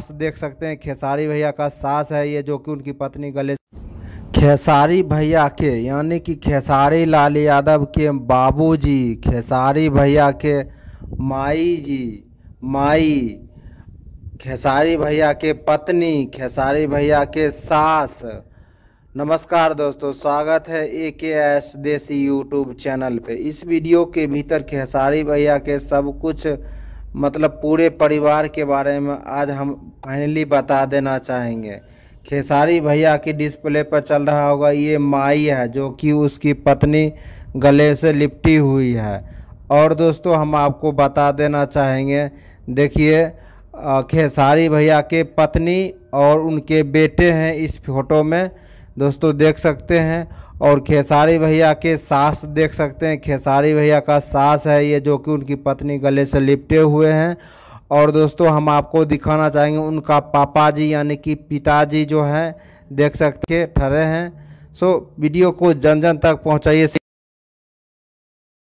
सास देख सकते हैं खेसारी भैया का सास है ये जो कि उनकी पत्नी गले खेसारी भैया के यानी कि खेसारी लाल यादव के बाबूजी खेसारी भैया के माई जी माई खेसारी भैया के पत्नी खेसारी भैया के सास नमस्कार दोस्तों स्वागत है ए के एस देसी यूट्यूब चैनल पे इस वीडियो के भीतर खेसारी भैया के सब कुछ मतलब पूरे परिवार के बारे में आज हम फाइनली बता देना चाहेंगे खेसारी भैया की डिस्प्ले पर चल रहा होगा ये माई है जो कि उसकी पत्नी गले से लिपटी हुई है और दोस्तों हम आपको बता देना चाहेंगे देखिए खेसारी भैया के पत्नी और उनके बेटे हैं इस फोटो में दोस्तों देख सकते हैं और खेसारी भैया के सास देख सकते हैं खेसारी भैया का सास है ये जो कि उनकी पत्नी गले से लिपटे हुए हैं और दोस्तों हम आपको दिखाना चाहेंगे उनका पापा जी यानी कि पिताजी जो है देख सकते ठहरे हैं सो वीडियो को जन जन तक पहुँचाइए